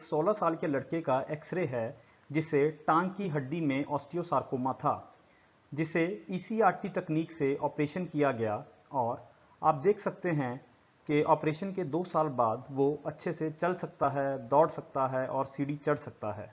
एक 16 साल के लड़के का एक्सरे है जिसे टांग की हड्डी में ऑस्टियोसार्कोमा था जिसे ई e तकनीक से ऑपरेशन किया गया और आप देख सकते हैं कि ऑपरेशन के दो साल बाद वो अच्छे से चल सकता है दौड़ सकता है और सीढ़ी चढ़ सकता है